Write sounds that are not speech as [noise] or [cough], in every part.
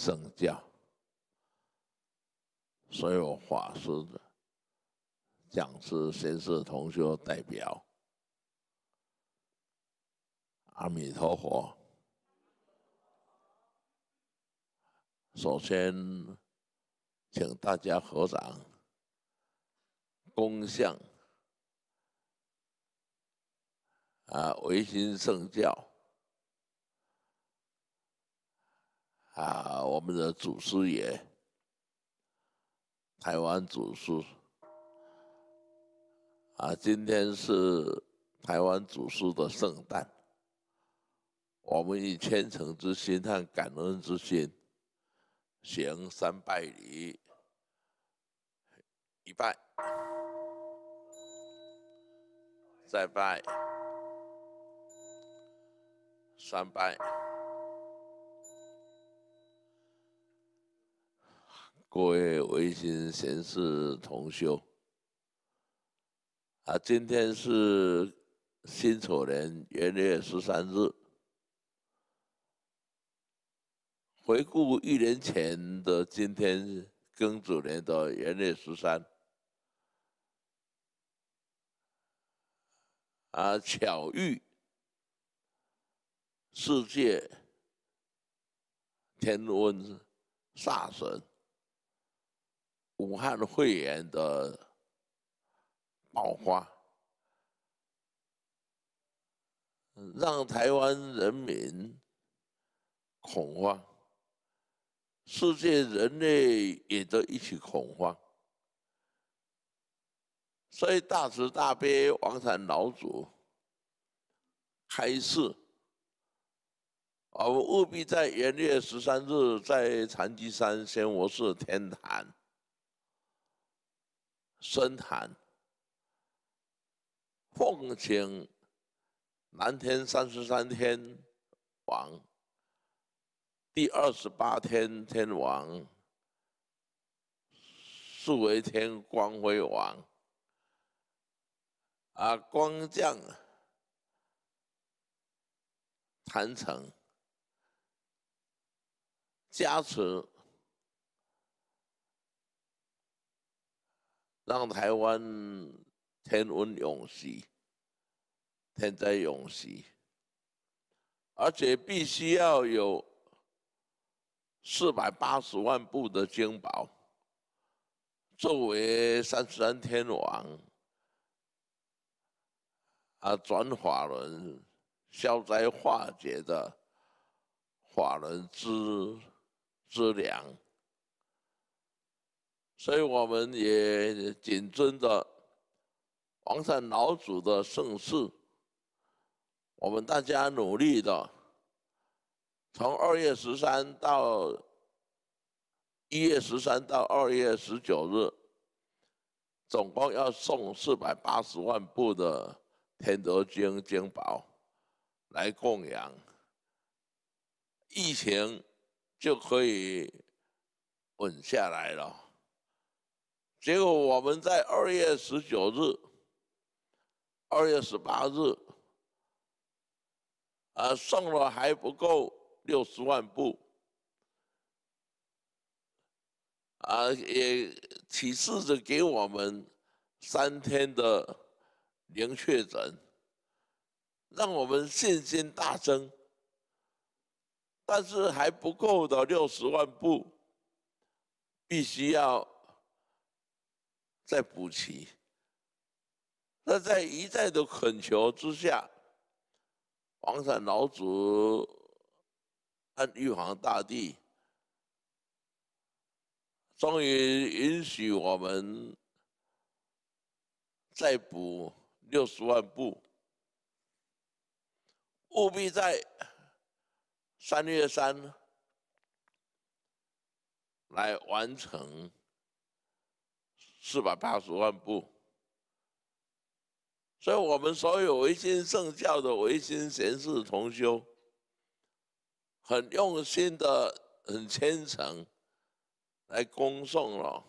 圣教，所有法师、讲师、先生、同学代表，阿弥陀佛。首先，请大家合掌，恭向啊，唯心圣教。啊，我们的祖师爷，台湾祖师，啊，今天是台湾祖师的圣诞，我们以虔诚之心和感恩之心，行三拜礼，一拜，再拜，三拜。各位维新贤士同修，啊，今天是辛丑年元月十三日。回顾一年前的今天庚子年的元月十三，啊，巧遇世界天问，煞神。武汉肺炎的爆发，让台湾人民恐慌，世界人类也都一起恐慌。所以大慈大悲王禅老祖开示：，我们务必在元月十三日，在长吉山仙佛寺天坛。深坛，奉请南天三十三天王，第二十八天天王素为天光辉王，啊，光将坛城加持。让台湾天文永续，天灾永续，而且必须要有四百八十万部的经宝，作为三十三天王啊转法轮、消灾化解的法轮之之粮。所以，我们也谨遵着黄山老祖的圣世，我们大家努力的，从二月十三到一月十三到二月十九日，总共要送四百八十万部的《天德经》经宝来供养，疫情就可以稳下来了。结果我们在二月十九日、二月十八日，啊，上了还不够六十万步，啊，也提示着给我们三天的零确诊，让我们信心大增。但是还不够的六十万步，必须要。再补齐，那在一再的恳求之下，黄山老祖和玉皇大帝终于允许我们再补六十万步，务必在三月三来完成。四百八十万部。所以我们所有唯心圣教的唯心贤士同修，很用心的、很虔诚来恭送了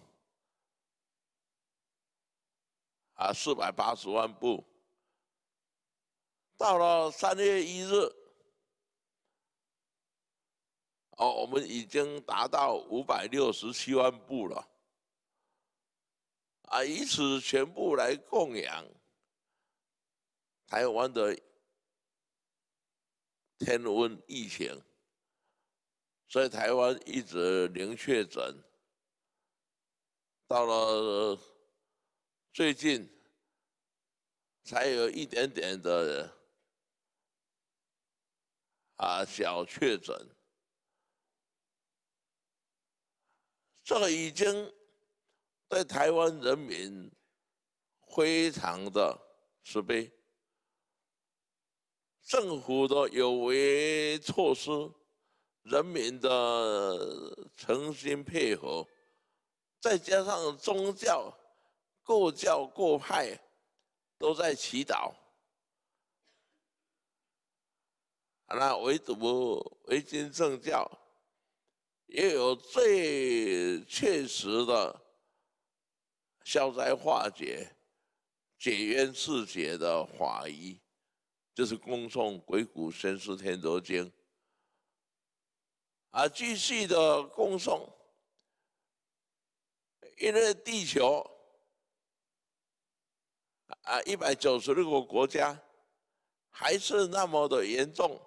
啊！四百八十万部。到了三月一日，哦，我们已经达到五百六十七万部了。啊，以此全部来供养台湾的天温疫情，在台湾一直零确诊，到了最近才有一点点的啊小确诊，这个已经。对台湾人民非常的慈悲，政府的有为措施，人民的诚心配合，再加上宗教各教各派都在祈祷，那唯独唯心正教也有最确实的。消灾化解、解冤释结的法医，就是恭送鬼谷神师天德经》啊，继续的恭送，因为地球啊，一百九十六个国家还是那么的严重，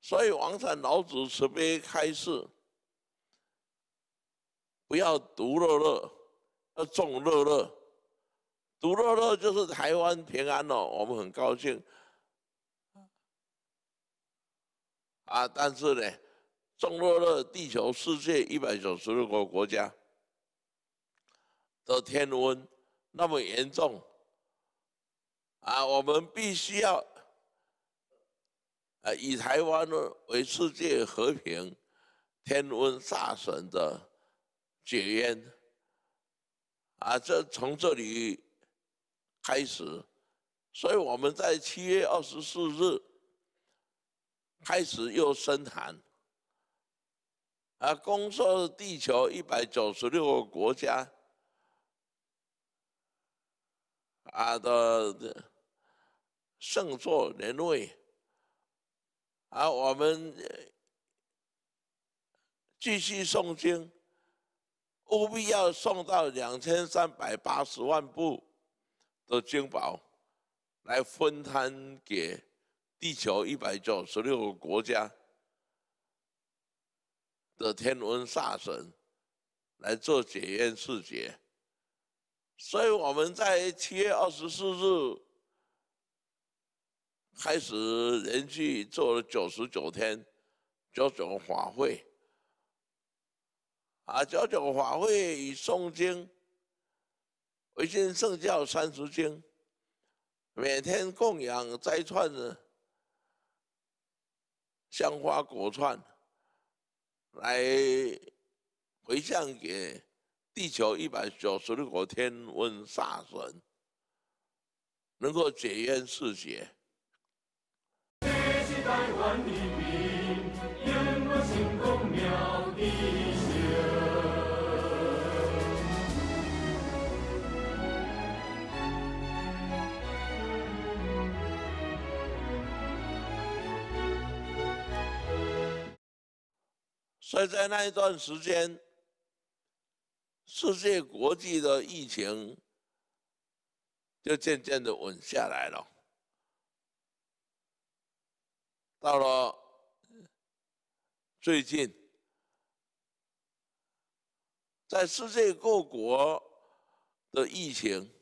所以王禅老祖慈悲开示：不要独乐乐。要众乐乐，独乐乐就是台湾平安哦，我们很高兴。啊，但是呢，众乐乐，地球世界一百九十六个国家的天温那么严重，啊，我们必须要，啊、以台湾为世界和平、天温煞神的解冤。啊，这从这里开始，所以我们在七月二十四日开始又深谈，啊，工作地球一百九十六个国家啊的圣座年位，啊，我们继续诵经。务必要送到两千三百八十万部的经宝，来分摊给地球一百九十六个国家的天文大神来做检验视觉，所以我们在七月二十四日开始连续做了九十九天九种法会。啊，九九法会与诵经，为敬圣教三十经，每天供养斋串、香花果串，来回向给地球一百九十六个天文煞神，能够解冤释结。所以在那一段时间，世界国际的疫情就渐渐的稳下来了。到了最近，在世界各国的疫情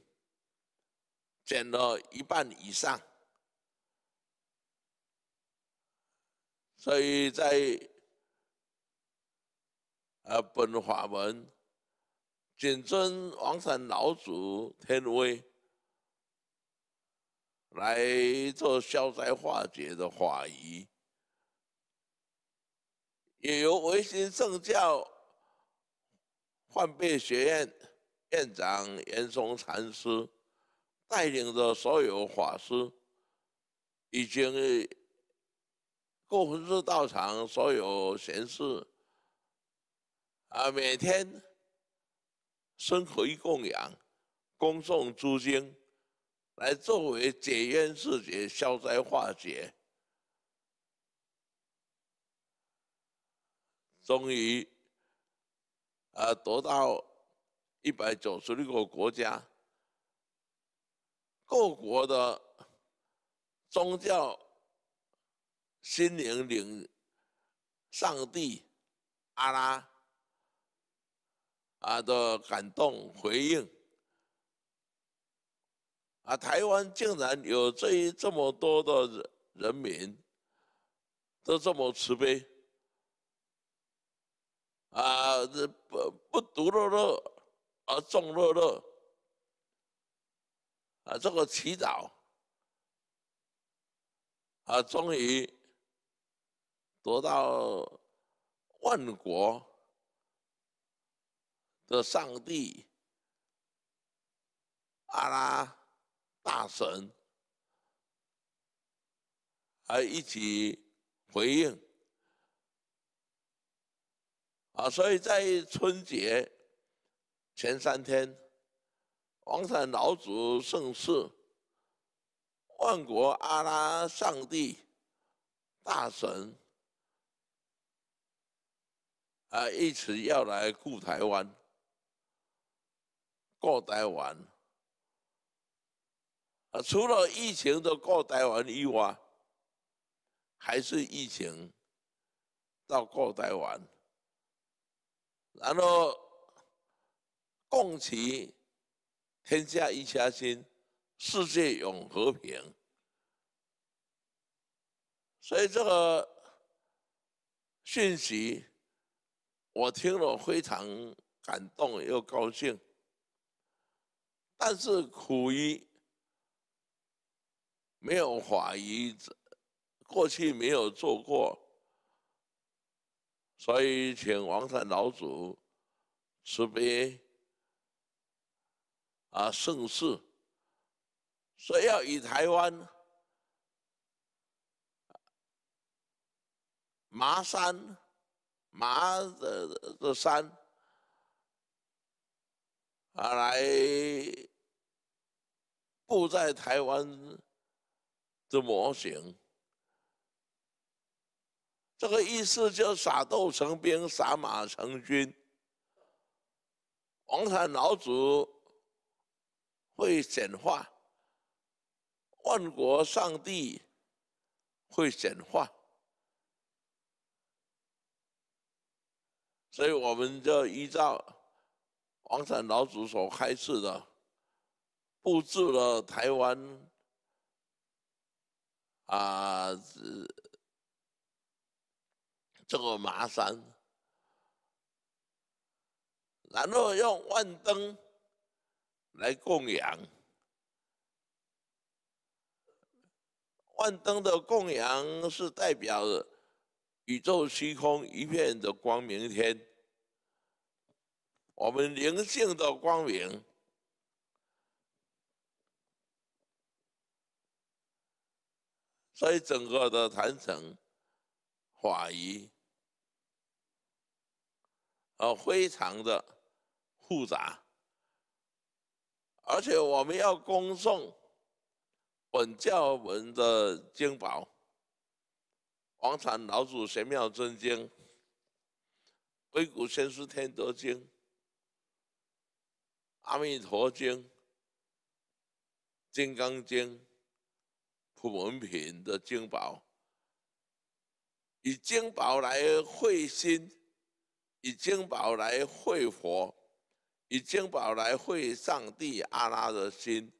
减了一半以上，所以在。呃，本法门谨遵王禅老祖天威来做消灾化解的法仪，也由唯心圣教幻变学院院长严嵩禅师带领着所有法师，已经各分寺道场所有贤士。啊，每天，活会供养，供送租金，来作为解冤释结、消灾化解，终于，啊，得到一百九十六个国家，各国的宗教、心灵领、上帝、阿拉。啊的感动回应，啊，台湾竟然有这这么多的人民，都这么慈悲，啊，这不不独乐乐而众乐乐，啊，这个祈祷，啊，终于得到万国。的上帝、阿拉大神，啊，一起回应啊！所以在春节前三天，王禅老祖圣世、万国阿拉上帝大神啊，一起要来顾台湾。过台湾，啊，除了疫情的过台湾以外，还是疫情到过台湾。然后共齐天下一家亲，世界永和平。所以这个讯息，我听了非常感动又高兴。但是苦于没有怀疑，过去没有做过，所以请王三老祖慈悲啊，盛世，谁要以台湾麻山麻的的山啊来。不在台湾的模型，这个意思叫撒豆成兵，撒马成军。王禅老祖会显化，万国上帝会显化，所以我们就依照王禅老祖所开示的。布置了台湾啊，这个麻山，然后用万灯来供养。万灯的供养是代表宇宙虚空一片的光明天，我们灵性的光明。所以整个的传承、法仪，呃，非常的复杂，而且我们要恭送本教文的经宝，王禅老祖玄妙真经、龟谷先师天德经、阿弥陀经、金刚经。文凭的金宝，以金宝来会心，以金宝来会佛，以金宝来会上帝阿拉的心，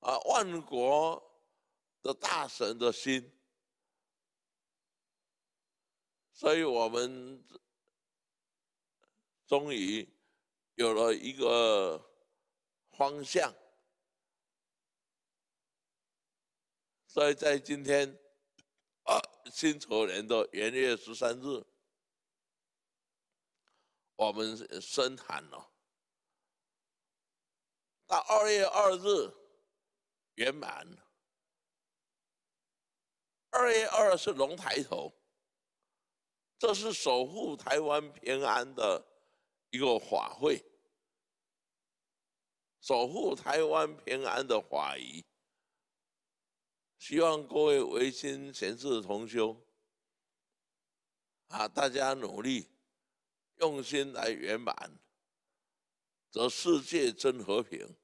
啊，万国的大神的心，所以我们终于有了一个方向。所以在今天，啊，辛丑年的元月十三日，我们生谈了。到二月二日圆满。二月二是龙抬头，这是守护台湾平安的一个法会，守护台湾平安的法仪。希望各位维新贤士同修，啊，大家努力用心来圆满，则世界真和平。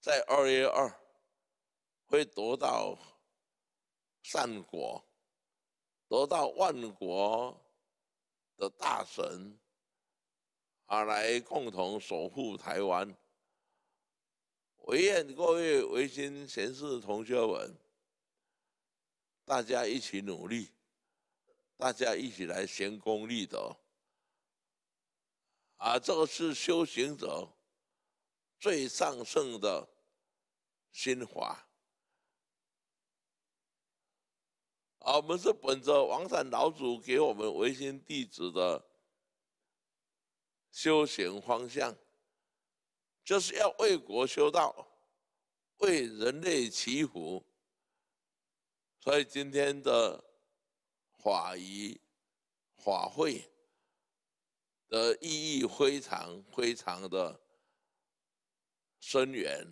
在二月二会得到善果，得到万国的大神而来共同守护台湾。唯愿各位维新贤士同学们。大家一起努力，大家一起来行功立德，啊，这个是修行者最上圣的心法。啊，我们是本着王禅老祖给我们唯心弟子的修行方向，就是要为国修道，为人类祈福。所以今天的法仪法会的意义非常非常的深远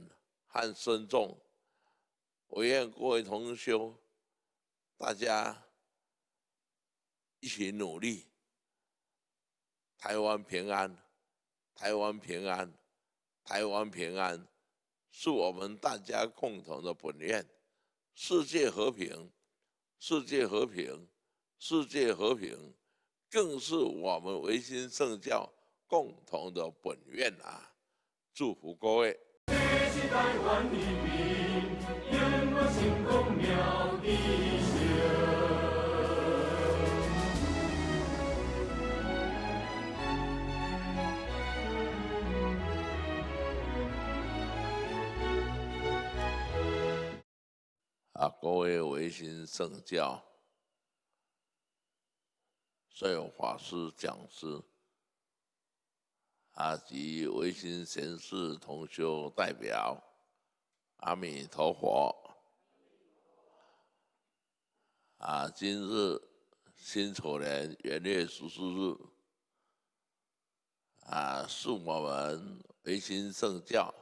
和深重。我愿各位同修，大家一起努力，台湾平安，台湾平安，台湾平安，是我们大家共同的本愿。世界和平，世界和平，世界和平，更是我们维新圣教共同的本愿啊！祝福各位。各位唯心圣教所有法师、讲师啊及唯心贤士同修代表，阿弥陀佛！啊，今日辛丑年元月十四日，啊，送我们维新圣教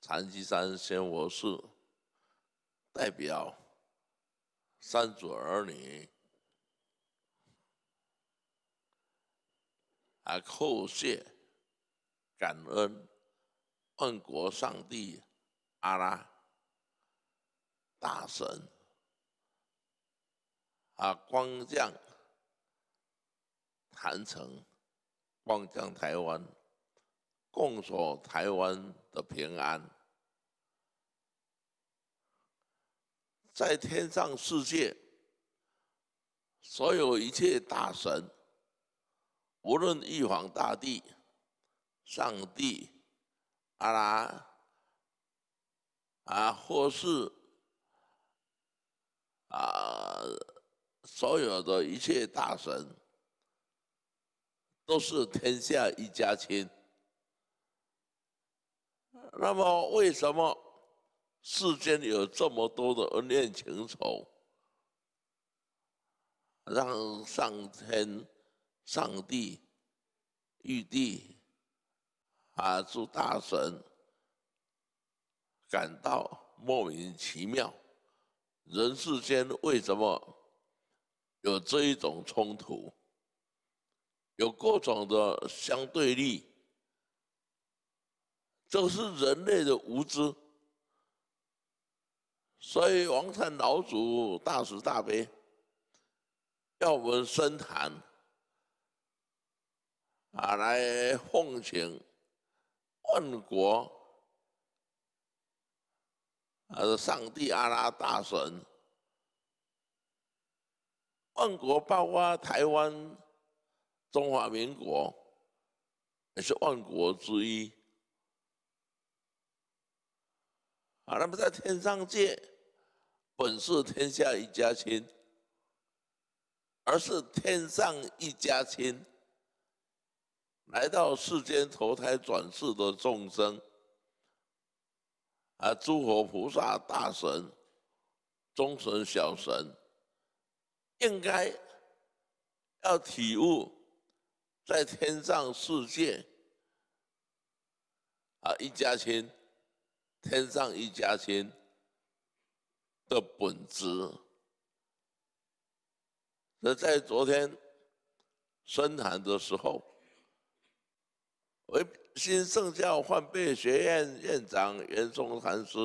禅机山宣佛寺。代表三祖儿女，啊，叩谢、感恩、万国、上帝、阿拉、大神，啊，光降、坛城、光降台湾，共守台湾的平安。在天上世界，所有一切大神，无论玉皇大帝、上帝、阿拉啊，或是啊，所有的一切大神，都是天下一家亲。那么，为什么？世间有这么多的恩怨情仇，让上天、上帝、玉帝啊诸大神感到莫名其妙。人世间为什么有这一种冲突？有各种的相对立？这是人类的无知。所以，王禅老祖大慈大悲，要我们深谈啊，来奉请万国，啊，上帝、阿拉大神，万国包括台湾、中华民国，也是万国之一。啊，那么在天上界本是天下一家亲，而是天上一家亲，来到世间投胎转世的众生，啊，诸佛菩萨大神、中神、小神，应该要体悟，在天上世界啊，一家亲。天上一家亲的本质。那在昨天深谈的时候，为新圣教换变学院院长袁松禅师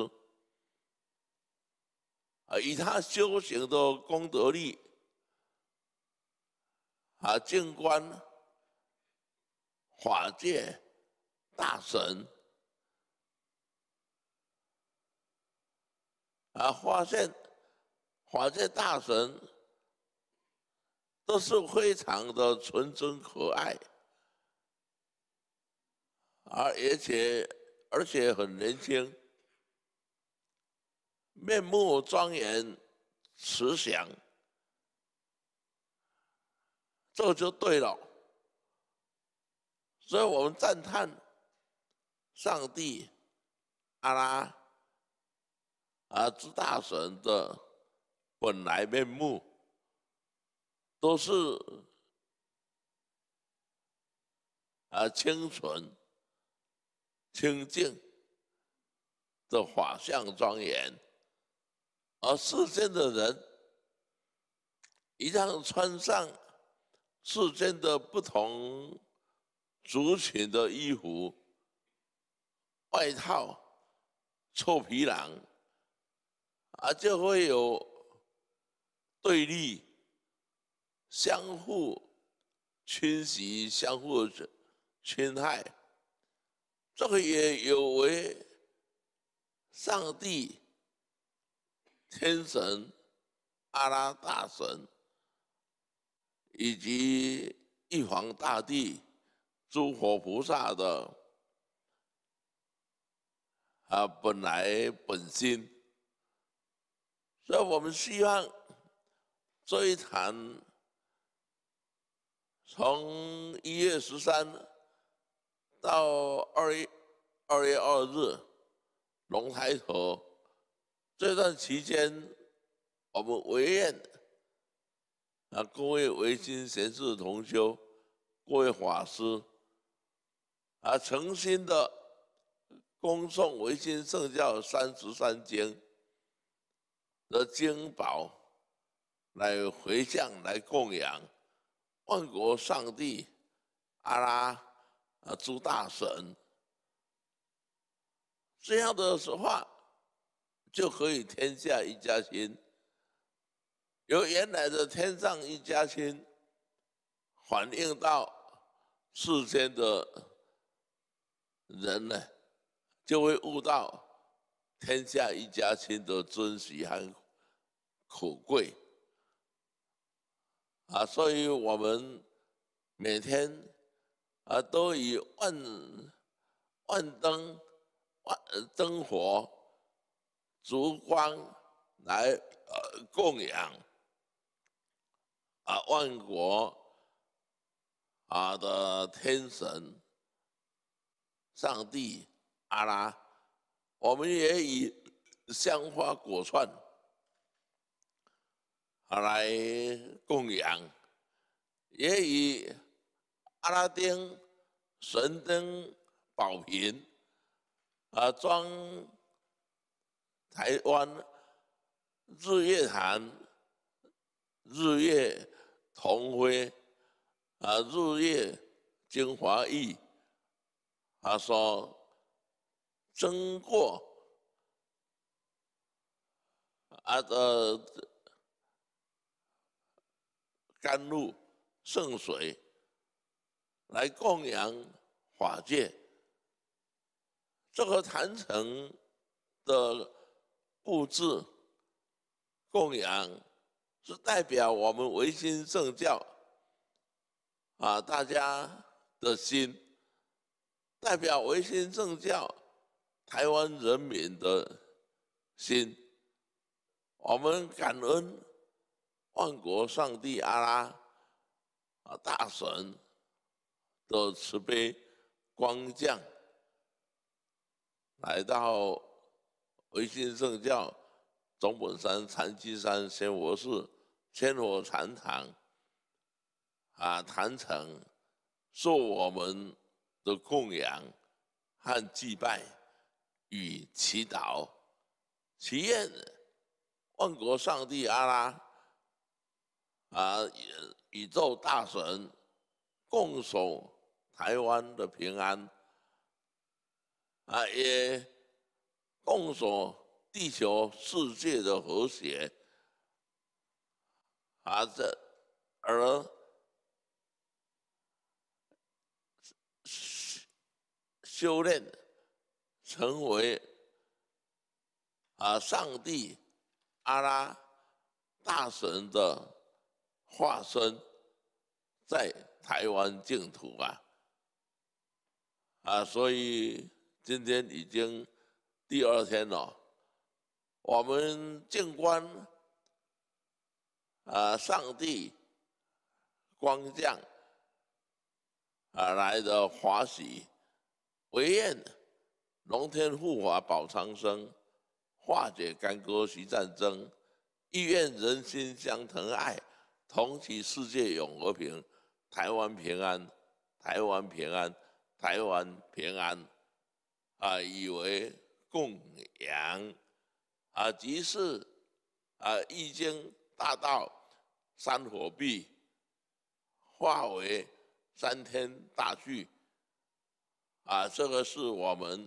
啊，以他修行的功德力啊，静观法界大神。啊！发现，发现大神都是非常的纯真可爱，而而且而且很年轻，面目庄严慈祥，这就对了。所以我们赞叹上帝，阿拉。而诸大神的本来面目，都是啊清纯、清净的法相庄严。而世间的人，一旦穿上世间的不同族群的衣服、外套、臭皮囊。啊，就会有对立，相互侵袭，相互侵害。这个也有违上帝、天神、阿拉大神，以及玉皇大帝、诸佛菩萨的啊本来本心。所以我们希望这一坛，从一月十三到二月二月二日龙抬头这段期间，我们唯愿啊各位唯心贤士同修，各位法师啊诚心的恭送维新圣教三十三经。的金宝来回向来供养万国上帝阿拉啊诸大神，这样的话就可以天下一家亲。由原来的天上一家亲反映到世间的人呢，就会悟到。天下一家亲的尊喜还可贵啊！所以我们每天啊，都以万万灯、万灯火、烛光来供养啊，万国啊的天神、上帝、阿拉。我们也以香花果串啊来供养，也以阿拉丁神灯宝瓶啊装台湾日月潭日月同辉啊日月精华液他说。争过，啊的甘露圣水来供养法界，这个坛城的布置供养，是代表我们唯心正教啊，大家的心，代表唯心正教。台湾人民的心，我们感恩万国上帝阿拉啊大神的慈悲光降，来到维新圣教钟本山禅机山仙佛寺仙佛禅堂啊坛城，受我们的供养和祭拜。与祈祷、祈愿、万国上帝阿拉、啊宇宙大神共守台湾的平安，啊也共守地球世界的和谐，啊，这而修炼。成为啊，上帝阿拉大神的化身，在台湾净土吧！啊，所以今天已经第二天了，我们静观啊，上帝光降啊来的华喜，唯愿龙天护法保苍生，化解干戈徐战争，意愿人心相疼爱，同祈世界永和平。台湾平安，台湾平安，台湾平安。啊，以为供养，啊，即是啊，易经大道三火币，化为三天大聚。啊，这个是我们。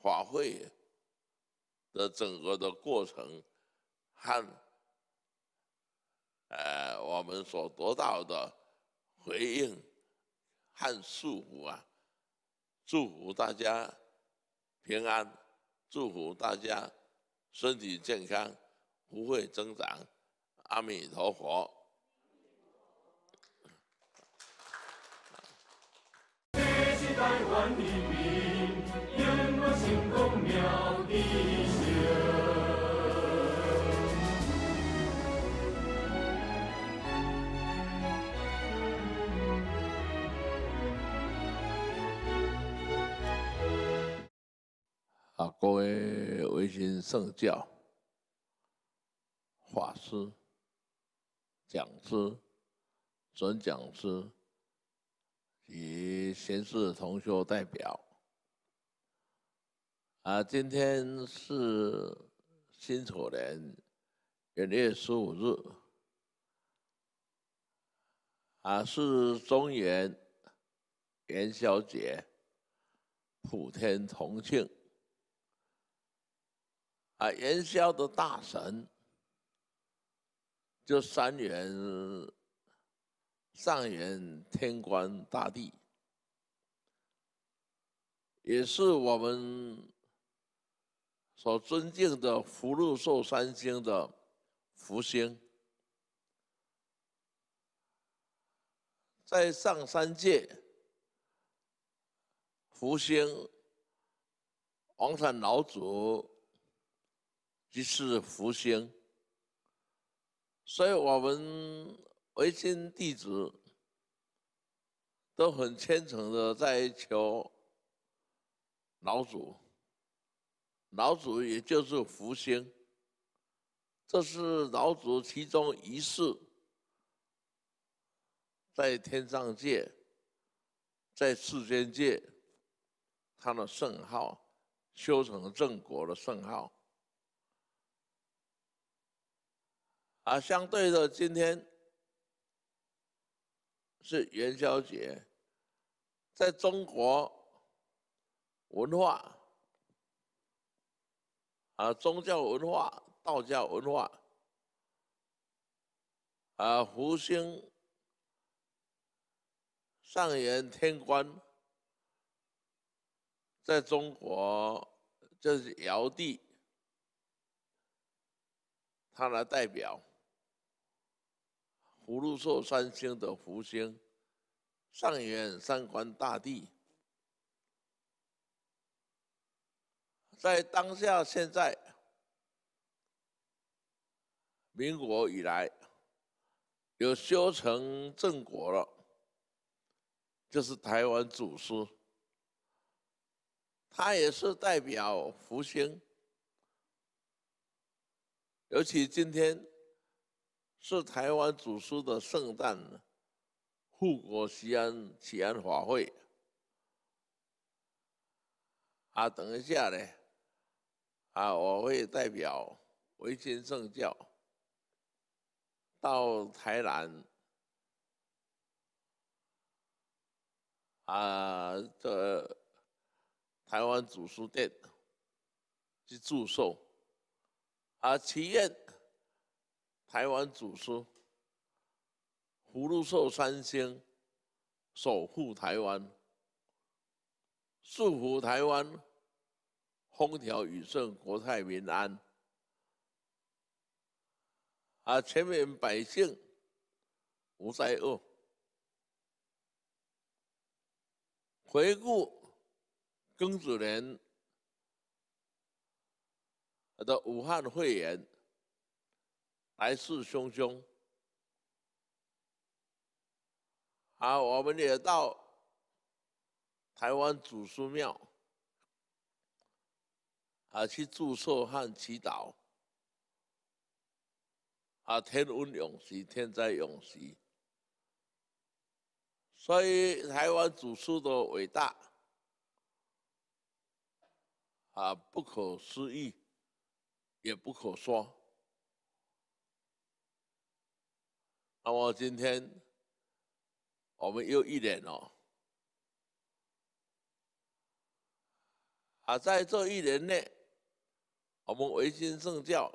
法会的整个的过程和呃我们所得到的回应和祝福啊，祝福大家平安，祝福大家身体健康，福慧增长，阿弥陀佛。各位维新圣教法师、讲师、准讲师及贤士同学代表，啊，今天是辛丑年元月十五日，啊，是中元元宵节，普天同庆。啊，元宵的大神，就三元、上元、天官、大帝，也是我们所尊敬的福禄寿三星的福星。在上三界，福星、王禅老祖。即是福星，所以我们维新弟子都很虔诚的在求老祖，老祖也就是福星，这是老祖其中一世，在天上界，在世间界，他的圣号，修成正果的圣号。啊，相对的，今天是元宵节，在中国文化啊，宗教文化、道教文化啊，福星上元天官，在中国就是尧帝，他来代表。葫芦座三星的福星，上元三官大帝，在当下现在，民国以来有修成正果了，就是台湾祖师，他也是代表福星，尤其今天。是台湾祖师的圣诞护国西安祈安法会。啊，等一下呢？啊，我会代表维新圣教到台南啊这台湾祖师殿去祝寿，啊祈愿。台湾祖师，福禄寿三星，守护台湾，祝福台湾，风调雨顺，国泰民安。啊，全民百姓无灾厄。回顾庚子年的武汉肺炎。来势汹汹，啊！我们也到台湾祖师庙啊去祝寿和祈祷，啊！天恩永垂，天灾永垂。所以台湾祖师的伟大啊，不可思议，也不可说。那么今天，我们又一年了。啊，在这一年内，我们维新圣教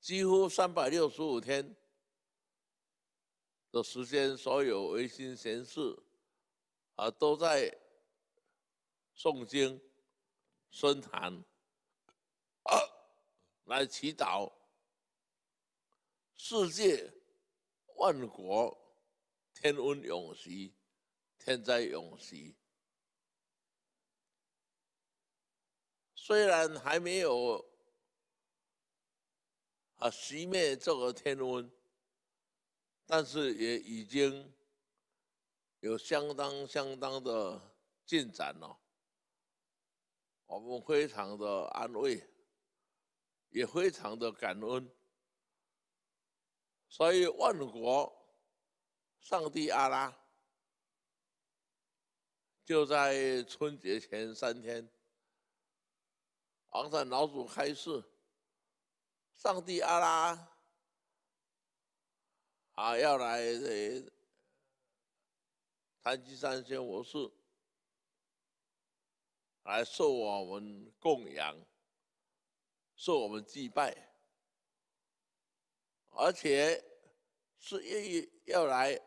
几乎三百六十五天的时间，所有维新闲事啊，都在诵经、参谈、啊，来祈祷。世界、万国、天文永息、天灾永息。虽然还没有啊熄灭这个天文，但是也已经有相当相当的进展了。我们非常的安慰，也非常的感恩。所以，万国上帝阿拉就在春节前三天，王禅老祖开示，上帝阿拉啊要来谈及三千佛事，来受我们供养，受我们祭拜。而且是愿意要来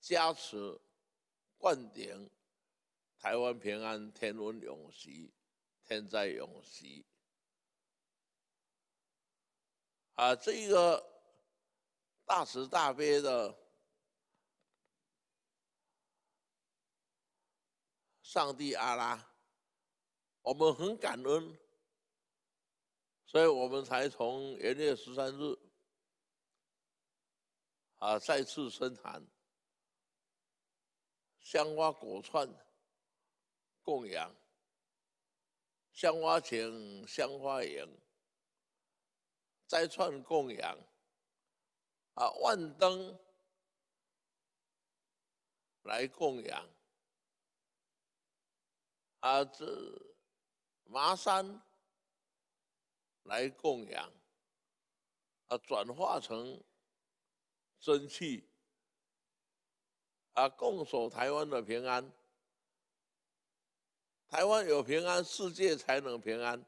加持、灌顶台湾平安、天文永续、天灾永续啊！这个大慈大悲的上帝阿拉，我们很感恩，所以我们才从元月十三日。啊！再次深谈。香花果串供养，香花钱、香花影。再串供养。啊，万灯来供养，啊，这麻山来供养，啊，转化成。争气啊！共守台湾的平安。台湾有平安，世界才能平安。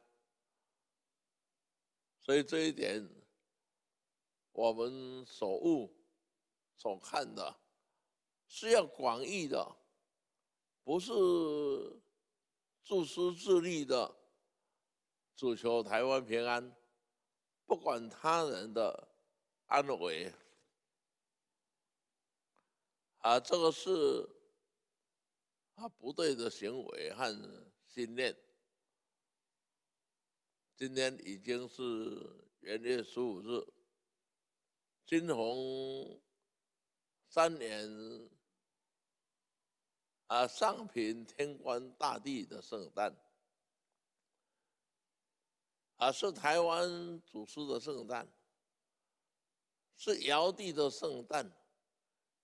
所以这一点，我们所悟、所看的，是要广义的，不是自私自利的，只求台湾平安，不管他人的安危。啊，这个是啊，不对的行为和信念。今天已经是元月十五日，金宏三年啊，上品天官大帝的圣诞啊，是台湾祖师的圣诞，是尧帝的圣诞。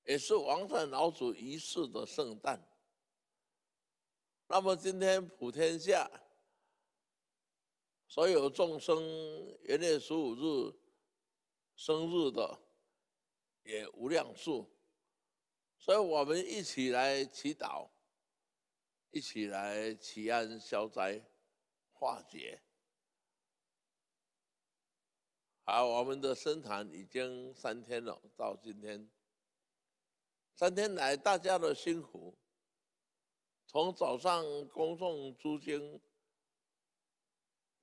也是王禅老祖一世的圣诞。那么今天普天下所有众生元月十五日生日的也无量数，所以我们一起来祈祷，一起来祈安消灾，化解。好，我们的升坛已经三天了，到今天。三天来大家的辛苦，从早上公送诸经，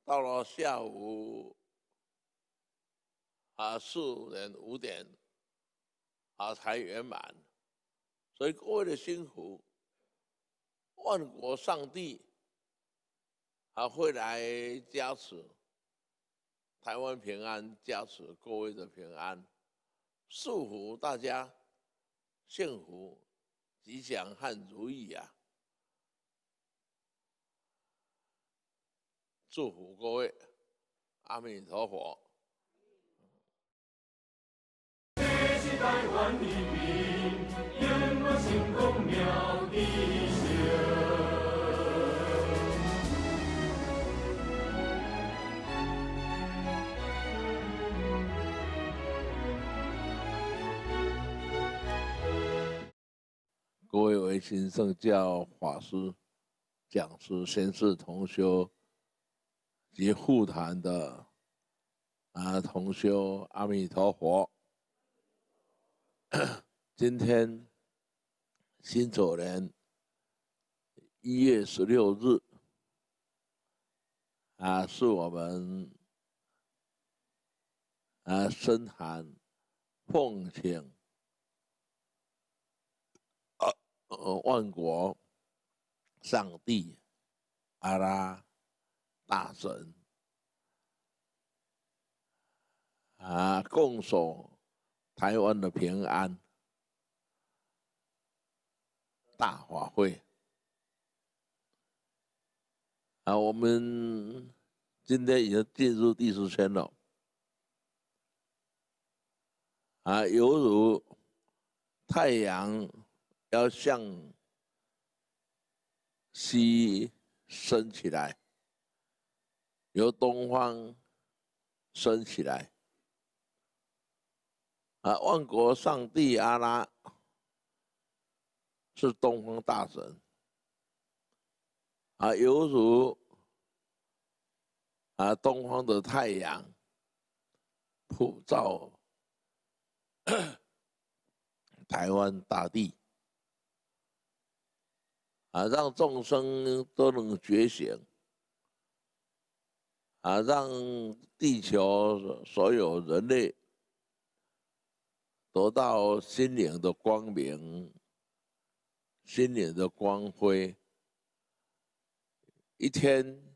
到了下午啊四点五点啊才圆满，所以各位的辛苦，万国上帝还会来加持，台湾平安加持各位的平安，祝福大家。幸福、吉祥和如意啊！祝福各位阿弥陀佛。新圣教法师、讲师、先是同修及护坛的啊同修阿弥陀佛。[coughs] 今天新九年一月十六日啊，是我们啊深寒奉请。呃，万国上帝，阿拉大神啊，共守台湾的平安大法会啊，我们今天已经进入第四圈了啊，犹如太阳。要向西升起来，由东方升起来啊！万国上帝阿拉是东方大神啊，犹如啊东方的太阳普照 [coughs] 台湾大地。啊，让众生都能觉醒，啊，让地球所有人类得到心灵的光明、心灵的光辉，一天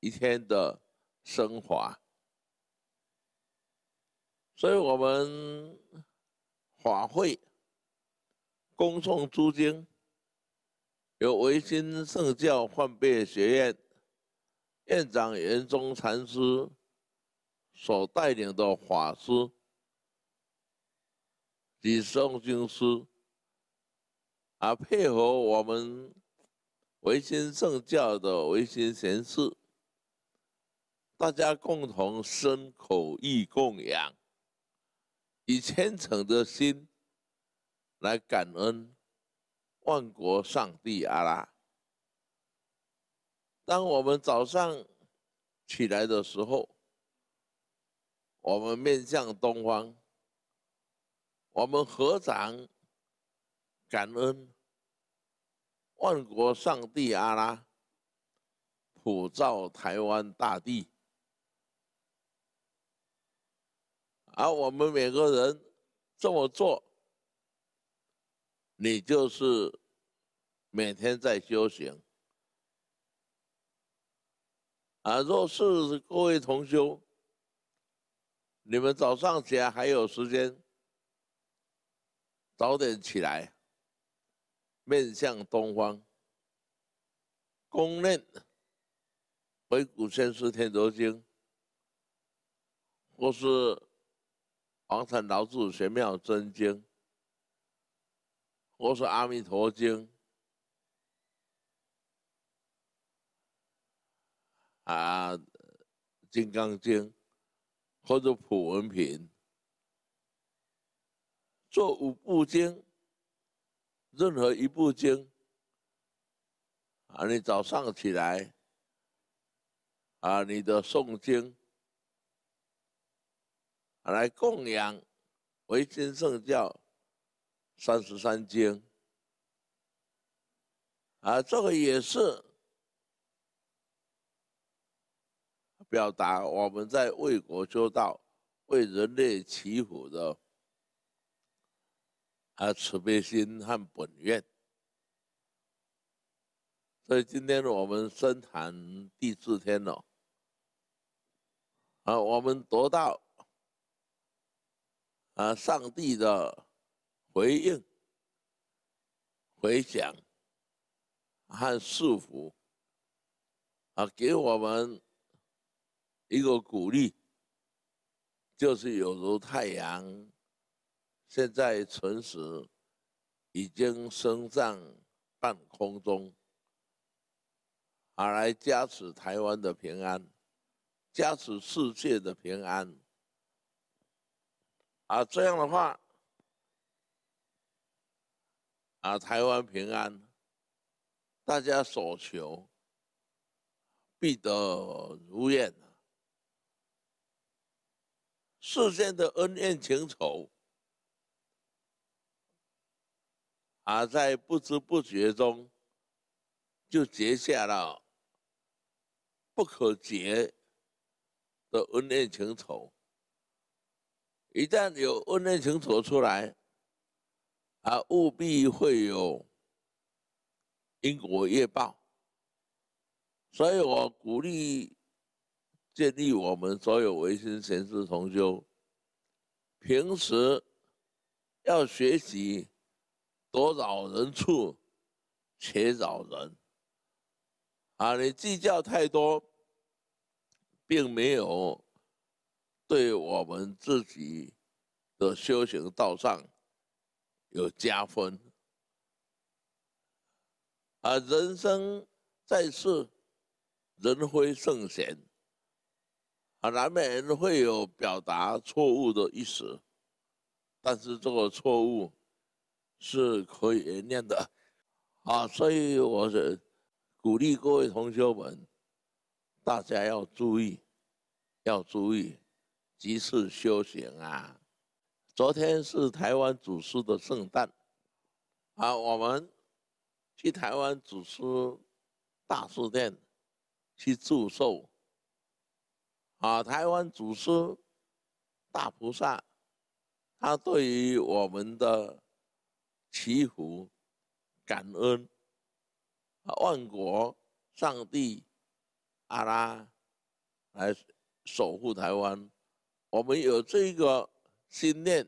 一天的升华。所以，我们法会公众诸经。由唯心圣教换别学院院长袁中禅师所带领的法师及诵经师，啊，配合我们唯心圣教的唯心贤士，大家共同深口意供养，以虔诚的心来感恩。万国上帝阿拉，当我们早上起来的时候，我们面向东方，我们合掌感恩万国上帝阿拉普照台湾大地，而我们每个人这么做。你就是每天在修行啊！若是各位同修，你们早上起来还有时间，早点起来，面向东方，恭念《维谷仙师天竺经》，或是《黄禅老祖玄妙真经》。或是《阿弥陀经》啊，《金刚经》，或者《普文品》，做五部经，任何一部经，啊，你早上起来，啊，你的诵经，来供养唯心圣教。三十三经，啊，这个也是表达我们在为国修道、为人类祈福的啊慈悲心和本愿。所以今天我们深谈第四天了，啊，我们得到啊上帝的。回应、回响和祝福，啊，给我们一个鼓励，就是犹如太阳，现在晨时已经升上半空中，而来加持台湾的平安，加持世界的平安，啊，这样的话。啊，台湾平安，大家所求必得如愿。世间的恩怨情仇啊，在不知不觉中就结下了不可解的恩怨情仇。一旦有恩怨情仇出来，啊，务必会有因果业报，所以我鼓励建立我们所有维新贤士同修，平时要学习多饶人处且饶人，啊，你计较太多，并没有对我们自己的修行道上。有加分啊！人生在世，人非圣贤，啊，难免会有表达错误的意思，但是这个错误是可以原谅的啊！所以我是鼓励各位同学们，大家要注意，要注意，及时修行啊！昨天是台湾祖师的圣诞，啊，我们去台湾祖师大书殿去祝寿。啊，台湾祖师大菩萨，他对于我们的祈福、感恩、万国、上帝、阿拉来守护台湾，我们有这个。心念、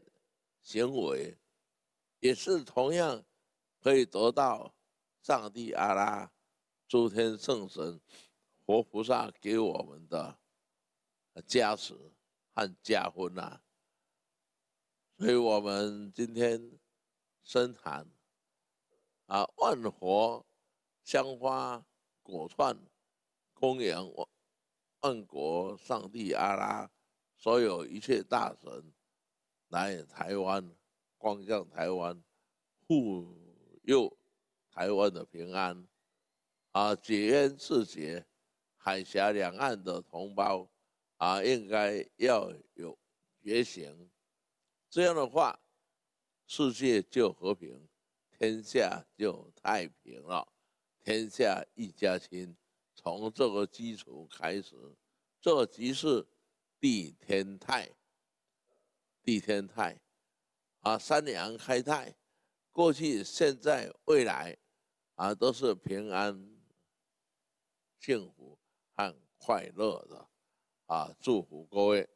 行为，也是同样可以得到上帝、阿拉、诸天圣神、佛菩萨给我们的加持和加分呐。所以我们今天深谈啊，万佛、香花、果串、供养万万国、上帝、阿拉，所有一切大神。来台湾，光向台湾，护佑台湾的平安，啊！结冤释结，海峡两岸的同胞，啊，应该要有觉醒。这样的话，世界就和平，天下就太平了，天下一家亲。从这个基础开始，这即是地天泰。地天泰，啊，三阳开泰，过去、现在、未来，啊，都是平安、幸福和快乐的，啊，祝福各位。